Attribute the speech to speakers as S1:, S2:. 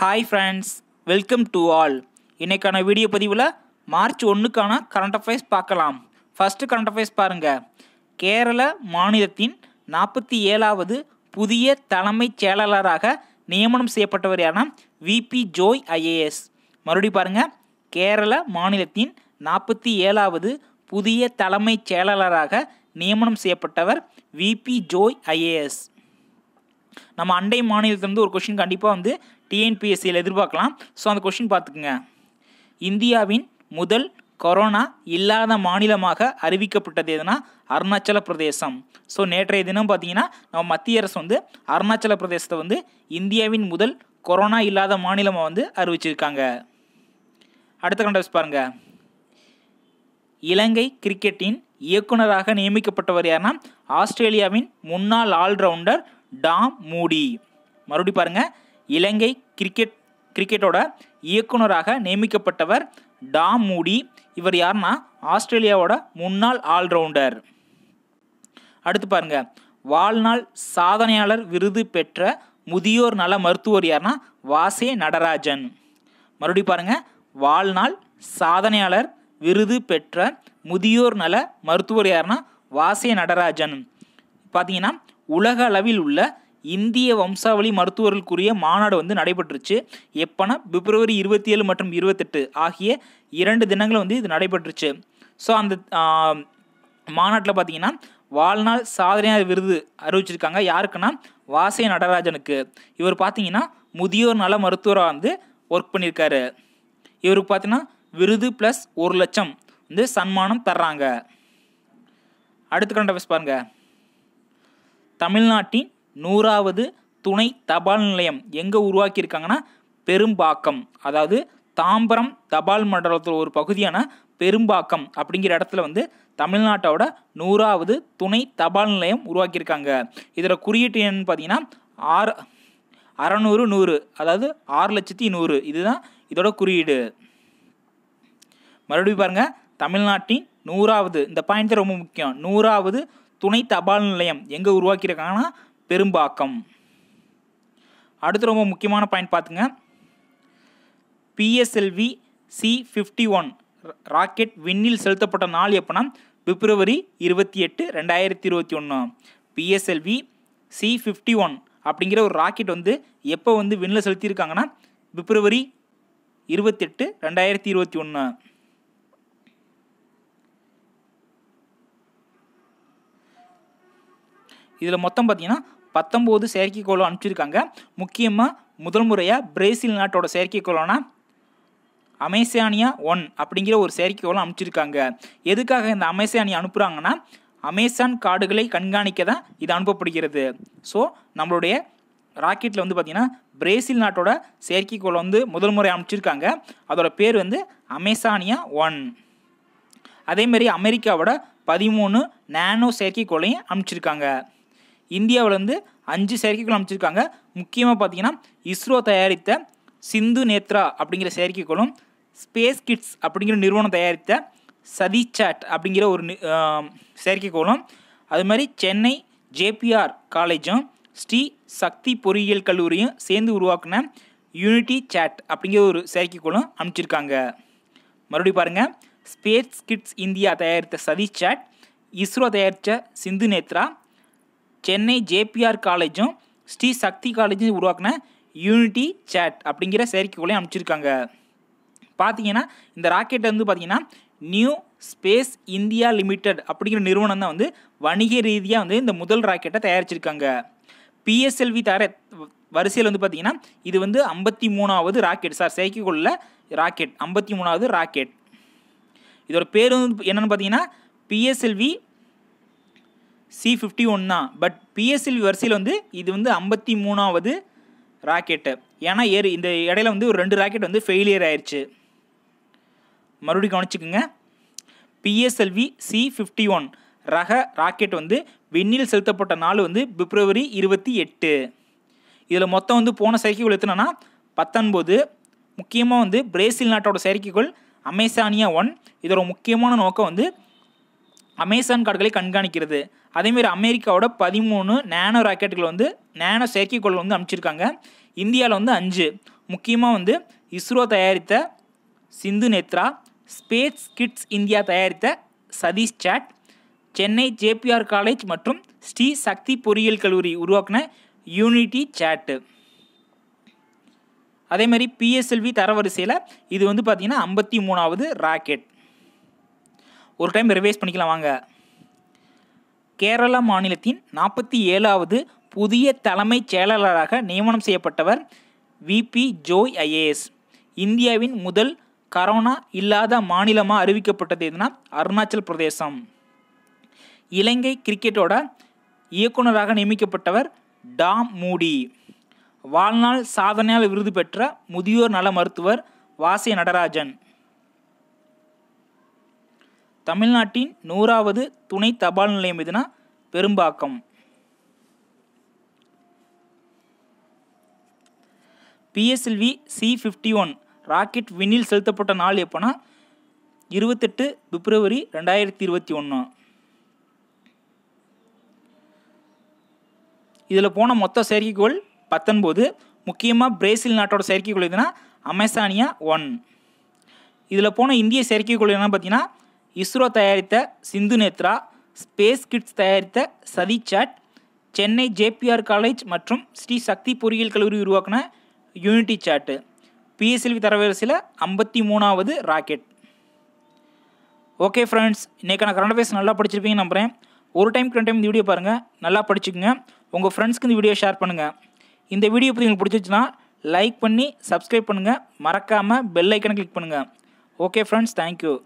S1: hi friends welcome to all இன்றைக்கான video பதிவில் March ஒன்றுக்கான கரண்ட் அஃபேர்ஸ் பார்க்கலாம் ஃபஸ்ட்டு கரண்ட் அஃபேர்ஸ் பாருங்கள் கேரள மாநிலத்தின் நாற்பத்தி ஏழாவது புதிய தலைமைச் செயலாளராக நியமனம் செய்யப்பட்டவர் யாரான விபி ஜோய் ஐஏஎஸ் மறுபடி பாருங்கள் கேரள மாநிலத்தின் நாற்பத்தி ஏழாவது புதிய தலைமைச் செயலாளராக நியமனம் செய்யப்பட்டவர் விபி ஜோய் ஐஏஎஸ் நம்ம அண்டை மாநிலத்திலிருந்து ஒரு கொஷின் கண்டிப்பாக வந்து டிஎன்பிஎஸ்சியில் எதிர்பார்க்கலாம் ஸோ அந்த கொஷின் பார்த்துக்குங்க இந்தியாவின் முதல் கொரோனா இல்லாத மாநிலமாக அறிவிக்கப்பட்டது எதுனா அருணாச்சல பிரதேசம் ஸோ நேற்றைய தினம் பார்த்தீங்கன்னா நம்ம மத்திய அரசு வந்து அருணாச்சல பிரதேசத்தை வந்து இந்தியாவின் முதல் கொரோனா இல்லாத மாநிலமாக வந்து அறிவிச்சிருக்காங்க அடுத்த கண்டஸ் பாருங்க இலங்கை கிரிக்கெட்டின் இயக்குனராக நியமிக்கப்பட்டவர் யாருன்னா ஆஸ்திரேலியாவின் முன்னாள் ஆல்ரவுண்டர் டாம் மூடி மறுபடி பாருங்கள் இலங்கை கிரிக்கெட் கிரிக்கெட்டோட இயக்குனராக நியமிக்கப்பட்டவர் டாம் மூடி இவர் யாருன்னா ஆஸ்திரேலியாவோட முன்னாள் ஆல்ரவுண்டர் அடுத்து பாருங்க வாழ்நாள் சாதனையாளர் விருது பெற்ற முதியோர் நல மருத்துவர் யாருன்னா வாசே நடராஜன் மறுபடியும் பாருங்க வாழ்நாள் சாதனையாளர் விருது பெற்ற முதியோர் நல மருத்துவர் யாருன்னா வாசே நடராஜன் பார்த்தீங்கன்னா உலக அளவில் உள்ள இந்திய வம்சாவளி மருத்துவர்களுக்குரிய மாநாடு வந்து நடைபெற்றுச்சு எப்போனா பிப்ரவரி இருபத்தி ஏழு மற்றும் இருபத்தெட்டு ஆகிய இரண்டு தினங்கள் வந்து இது நடைபெற்றுச்சு ஸோ அந்த மாநாட்டில் பார்த்தீங்கன்னா வாழ்நாள் சாதனையார் விருது அறிவிச்சிருக்காங்க யாருக்குன்னா வாசை நடராஜனுக்கு இவர் பார்த்தீங்கன்னா முதியோர் நல மருத்துவராக வந்து ஒர்க் பண்ணியிருக்காரு இவருக்கு பார்த்தீங்கன்னா விருது ப்ளஸ் ஒரு லட்சம் வந்து சன்மானம் தர்றாங்க அடுத்து கண்ட பாருங்கள் தமிழ்நாட்டின் நூறாவது துணை தபால் நிலையம் எங்கே உருவாக்கியிருக்காங்கன்னா பெரும்பாக்கம் அதாவது தாம்பரம் தபால் மண்டலத்தில் ஒரு பகுதியான பெரும்பாக்கம் அப்படிங்கிற இடத்துல வந்து தமிழ்நாட்டோட நூறாவது துணை தபால் நிலையம் உருவாக்கியிருக்காங்க இதில் குறியீட்டு என்னன்னு பார்த்தீங்கன்னா ஆறு அறநூறு நூறு அதாவது ஆறு லட்சத்தி நூறு இதுதான் இதோட குறியீடு மறுபடியும் பாருங்கள் தமிழ்நாட்டின் நூறாவது இந்த பாயிண்ட் ரொம்ப முக்கியம் நூறாவது துணை தபால் நிலையம் எங்கே உருவாக்கியிருக்காங்கன்னா பெரும்பாக்கம் அடுத்து ரொம்ப முக்கியமான பாயிண்ட் பார்த்துங்க PSLV C fifty one rocket விண்ணில் செலுத்தப்பட்ட நாள் எப்போனா பிப்ரவரி இருபத்தி எட்டு ரெண்டாயிரத்தி இருபத்தி ஒன்று பிஎஸ்எல்வி சி ஃபிஃப்டி ஒன் அப்படிங்கிற ஒரு ராக்கெட் வந்து எப்போ வந்து விண்ணில் செலுத்தியிருக்காங்கன்னா பிப்ரவரி இருபத்தெட்டு ரெண்டாயிரத்தி இருபத்தி ஒன்று இதில் மொத்தம் பார்த்தீங்கன்னா பத்தொம்போது செயற்கைக்கோளும் அனுப்பிச்சிருக்காங்க முக்கியமாக முதல் முறையாக பிரேசில் நாட்டோட செயற்கைக்கோளான அமேசானியா ஒன் அப்படிங்கிற ஒரு செயற்கைக்கோளம் அனுப்பிச்சிருக்காங்க எதுக்காக இந்த அமேசானியா அனுப்புகிறாங்கன்னா அமேசான் காடுகளை கண்காணிக்க தான் இது அனுப்பப்படுகிறது ஸோ நம்மளுடைய ராக்கெட்டில் வந்து பார்த்திங்கன்னா பிரேசில் நாட்டோட செயற்கைக்கோளை வந்து முதல் முறை அனுப்பிச்சிருக்காங்க அதோட பேர் வந்து அமேசானியா ஒன் அதேமாரி அமெரிக்காவோட பதிமூணு நானோ செயற்கைக்கோளையும் அனுப்பிச்சிருக்காங்க இந்தியாவிலேருந்து அஞ்சு செயற்கைக்கோள் அமைச்சிருக்காங்க முக்கியமாக பார்த்தீங்கன்னா இஸ்ரோ தயாரித்த சிந்து நேத்ரா அப்படிங்கிற செயற்கைக்கோளும் ஸ்பேஸ் கிட்ஸ் அப்படிங்கிற நிறுவனம் தயாரித்த சதிச்சாட் அப்படிங்கிற ஒரு செயற்கைக்கோளும் அது மாதிரி சென்னை ஜேபிஆர் காலேஜும் ஸ்ரீ சக்தி பொறியியல் கல்லூரியும் சேர்ந்து உருவாக்கின யூனிட்டி சேட் அப்படிங்கிற ஒரு செயற்கைக்கோளும் அமைச்சிருக்காங்க மறுபடியும் பாருங்கள் ஸ்பேஸ் கிட்ஸ் இந்தியா தயாரித்த சதி சாட் இஸ்ரோ தயாரித்த சிந்து நேத்ரா சென்னை ஜேபிஆர் காலேஜும் ஸ்ரீ சக்தி காலேஜும் உருவாக்கின யூனிட்டி சேட் அப்படிங்கிற செயற்கைக்கோளையும் அனுப்பிச்சிருக்காங்க பார்த்தீங்கன்னா இந்த ராக்கெட் வந்து பார்த்தீங்கன்னா நியூ ஸ்பேஸ் இந்தியா லிமிடெட் அப்படிங்கிற நிறுவனம் தான் வந்து வணிக ரீதியாக வந்து இந்த முதல் ராக்கெட்டை தயாரிச்சிருக்காங்க பிஎஸ்எல்வி தர வரிசையில் வந்து பார்த்தீங்கன்னா இது வந்து ஐம்பத்தி மூணாவது ராக்கெட் சார் செயற்கைக்குள்ள ராக்கெட் ஐம்பத்தி மூணாவது ராக்கெட் இதோட பேர் வந்து என்னென்னு பார்த்தீங்கன்னா பிஎஸ்எல்வி சி ஃபிஃப்டி ஒன் தான் பட் பிஎஸ்எல்வி வரிசையில் வந்து இது வந்து ஐம்பத்தி மூணாவது ராக்கெட்டு ஏன்னா ஏறு இந்த இடையில வந்து ஒரு ரெண்டு ராக்கெட் வந்து ஃபெயிலியர் ஆயிடுச்சு மறுபடியும் கவனிச்சுக்கோங்க பிஎஸ்எல்வி சி ஃபிஃப்டி ஒன் ரக ராக்கெட் வந்து விண்ணில் செலுத்தப்பட்ட நாள் வந்து பிப்ரவரி இருபத்தி எட்டு இதில் மொத்தம் வந்து போன செயற்கைக்கோள் எத்தனைனா பத்தொன்பது முக்கியமாக வந்து பிரேசில் நாட்டோட செயற்கைக்கோள் அமேசானியா ஒன் இதோட முக்கியமான நோக்கம் வந்து அமேசான் காடுகளை கண்காணிக்கிறது அதேமாதிரி அமெரிக்காவோட பதிமூணு நேனோ ராக்கெட்டுகள் வந்து நேனோ செயற்கைக்கோள் வந்து அமைச்சிருக்காங்க இந்தியாவில் வந்து அஞ்சு முக்கியமாக வந்து இஸ்ரோ தயாரித்த Sindhu Netra space kids India தயாரித்த Satish sat Chennai JPR college மற்றும் ஸ்ரீ சக்தி பொறியியல் கல்லூரி உருவாக்கின யூனிட்டி சேட்டு அதேமாதிரி பிஎஸ்எல்வி தரவரிசையில் இது வந்து பார்த்திங்கன்னா ஐம்பத்தி மூணாவது ராக்கெட் ஒரு டைம் ரிவைஸ் பண்ணிக்கலாம் வாங்க கேரளா மாநிலத்தின் நாற்பத்தி ஏழாவது புதிய தலைமைச் செயலாளராக நியமனம் செய்யப்பட்டவர் விபி ஜோய் ஐஏஎஸ் இந்தியாவின் முதல் கரோனா இல்லாத மாநிலமாக அறிவிக்கப்பட்டது எதுனா அருணாச்சல் பிரதேசம் இலங்கை கிரிக்கெட்டோட இயக்குநராக நியமிக்கப்பட்டவர் டாம் மூடி வாழ்நாள் சாதனையால் விருது பெற்ற முதியோர் நல மருத்துவர் வாசிய நடராஜன் தமிழ்நாட்டின் நூறாவது துணை தபால் நிலையம் எதுனா Perumbakkam PSLV C fifty one rocket விண்ணில் செலுத்தப்பட்ட நாள் எப்போனா இருபத்தெட்டு பிப்ரவரி ரெண்டாயிரத்தி இருபத்தி ஒன்று இதில் போன மொத்த செயற்கைக்கோள் பத்தொன்பது முக்கியமாக பிரேசில் நாட்டோட செயற்கைக்கோள் எதுனா அமேசானியா ஒன் இதில் போன இந்திய செயற்கைக்கோள் என்ன பார்த்தீங்கன்னா இஸ்ரோ தயாரித்த சிந்து நேத்ரா ஸ்பேஸ் கிட்ஸ் தயாரித்த சதிச்சாட் சென்னை ஜேபிஆர் காலேஜ் மற்றும் ஸ்ரீ சக்தி பொறியியல் கல்லூரி உருவாக்கின யூனிட்டி சாட்டு பிஎஸ்எல்வி தரவரிசையில் ஐம்பத்தி மூணாவது ராக்கெட் ஓகே ஃப்ரெண்ட்ஸ் இன்றைக்கான கரண்ட் அஃபேர்ஸ் நல்லா படிச்சிருப்பீங்கன்னு நம்புகிறேன் ஒரு டைம் ரெண்டு டைம் இந்த வீடியோ பாருங்கள் நல்லா படிச்சுக்கோங்க உங்கள் ஃப்ரெண்ட்ஸ்க்கு இந்த வீடியோ ஷேர் பண்ணுங்கள் இந்த வீடியோ இப்போ உங்களுக்கு பிடிச்சிச்சுன்னா லைக் பண்ணி சப்ஸ்கிரைப் பண்ணுங்கள் மறக்காமல் பெல் ஐக்கனை கிளிக் பண்ணுங்கள் ஓகே ஃப்ரெண்ட்ஸ் தேங்க்யூ